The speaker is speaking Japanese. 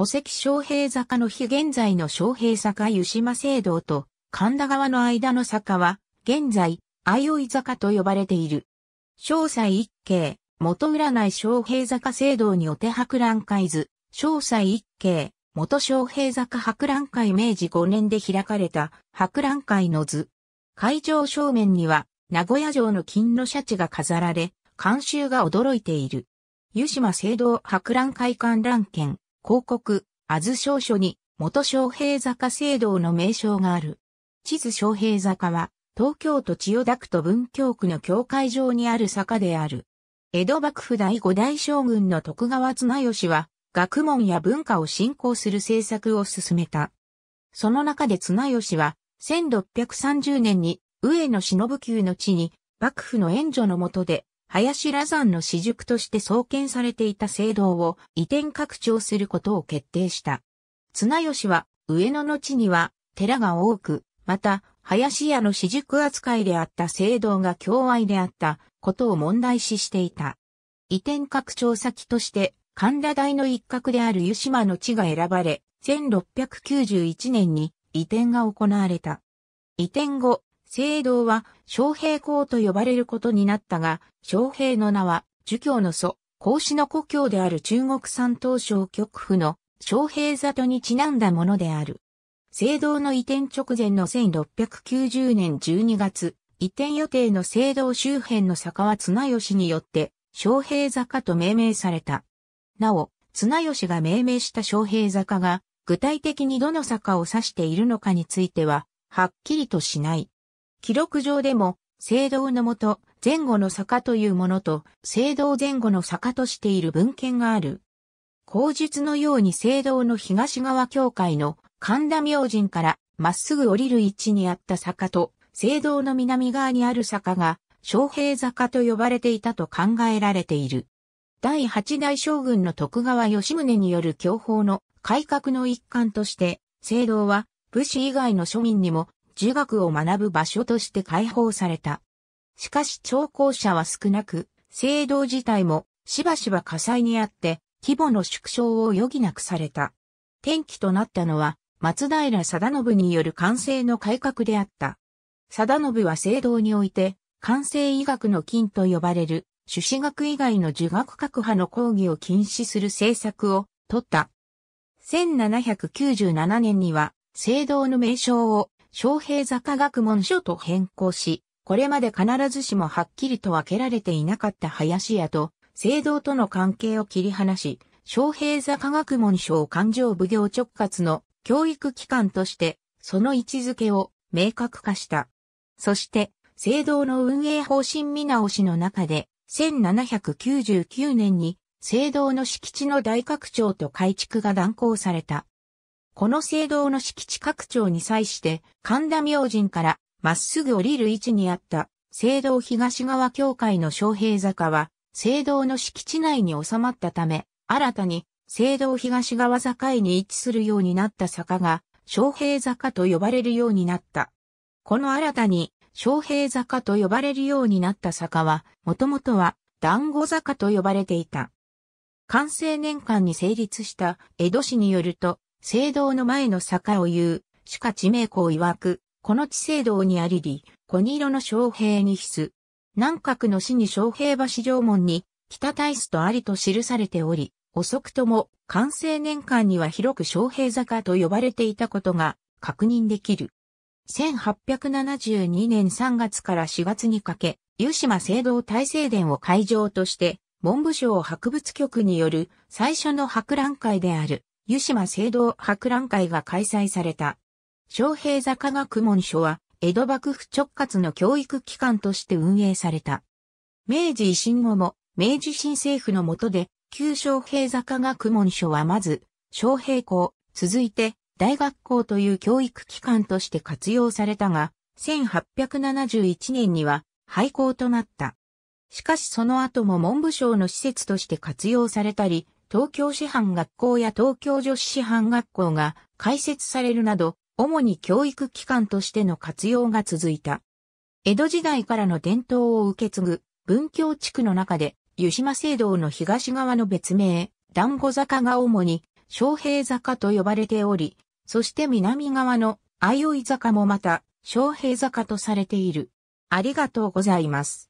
戸籍昌平坂の日現在の昌平坂湯島聖堂と神田川の間の坂は、現在、相生坂と呼ばれている。詳細一景、元占い昌平坂聖堂にお手博覧会図、詳細一景、元昌平坂博覧会明治5年で開かれた博覧会の図。会場正面には、名古屋城の金のシャチが飾られ、監修が驚いている。湯島聖堂博覧会観覧券、広告、あず少書に、元昌平坂聖堂の名称がある。地図昌平坂は、東京都千代田区と文京区の境界上にある坂である。江戸幕府第五代将軍の徳川綱吉は、学問や文化を振興する政策を進めた。その中で綱吉は、1630年に、上野忍級の地に、幕府の援助のもとで、林羅山の私塾として創建されていた聖堂を移転拡張することを決定した。綱吉は上野の地には寺が多く、また林家の私塾扱いであった聖堂が境愛であったことを問題視していた。移転拡張先として神田大の一角である湯島の地が選ばれ、1691年に移転が行われた。移転後、聖堂は、昌平公と呼ばれることになったが、昌平の名は、儒教の祖、孔子の故郷である中国山東省極府の昌平里にちなんだものである。聖堂の移転直前の1690年12月、移転予定の聖堂周辺の坂は綱吉によって、昌平坂と命名された。なお、綱吉が命名した昌平坂が、具体的にどの坂を指しているのかについては、はっきりとしない。記録上でも、聖堂のもと、前後の坂というものと、聖堂前後の坂としている文献がある。口述のように聖堂の東側教会の神田明神からまっすぐ降りる位置にあった坂と、聖堂の南側にある坂が、昌平坂と呼ばれていたと考えられている。第八代将軍の徳川吉宗による教法の改革の一環として、聖堂は武士以外の庶民にも儒学を学ぶ場所として開放された。しかし聴講者は少なく、聖堂自体もしばしば火災にあって規模の縮小を余儀なくされた。転機となったのは松平定信による完成の改革であった。定信は聖堂において、完成医学の金と呼ばれる、朱子学以外の儒学各派の講義を禁止する政策を取った。1797年には、聖堂の名称を昌平坂学問所と変更し、これまで必ずしもはっきりと分けられていなかった林家と、聖堂との関係を切り離し、昌平坂学問所を勘定奉行直轄の教育機関として、その位置づけを明確化した。そして、聖堂の運営方針見直しの中で、1799年に、聖堂の敷地の大拡張と改築が断行された。この聖堂の敷地拡張に際して神田明神からまっすぐ降りる位置にあった聖堂東側教会の昌平坂は聖堂の敷地内に収まったため新たに聖堂東側境に位置するようになった坂が昌平坂と呼ばれるようになった。この新たに昌平坂と呼ばれるようになった坂はもともとは団子坂と呼ばれていた。完成年間に成立した江戸市によると、聖堂の前の坂を言う、主か地名校曰く、この地聖堂にありり、小二色の昌平に筆。南角の死に昌平橋城門に、北大須とありと記されており、遅くとも、完成年間には広く昌平坂と呼ばれていたことが確認できる。1872年3月から4月にかけ、湯島聖堂大聖殿を会場として、文部省博物局による最初の博覧会である湯島聖堂博覧会が開催された。昌平坂学問所は、江戸幕府直轄の教育機関として運営された。明治維新後も、明治新政府の下で、旧昌平坂学問所はまず、昌平校、続いて、大学校という教育機関として活用されたが、1871年には廃校となった。しかしその後も文部省の施設として活用されたり、東京師範学校や東京女子師範学校が開設されるなど、主に教育機関としての活用が続いた。江戸時代からの伝統を受け継ぐ文教地区の中で、湯島聖堂の東側の別名、団子坂が主に、昌平坂と呼ばれており、そして南側の相生坂もまた、昌平坂とされている。ありがとうございます。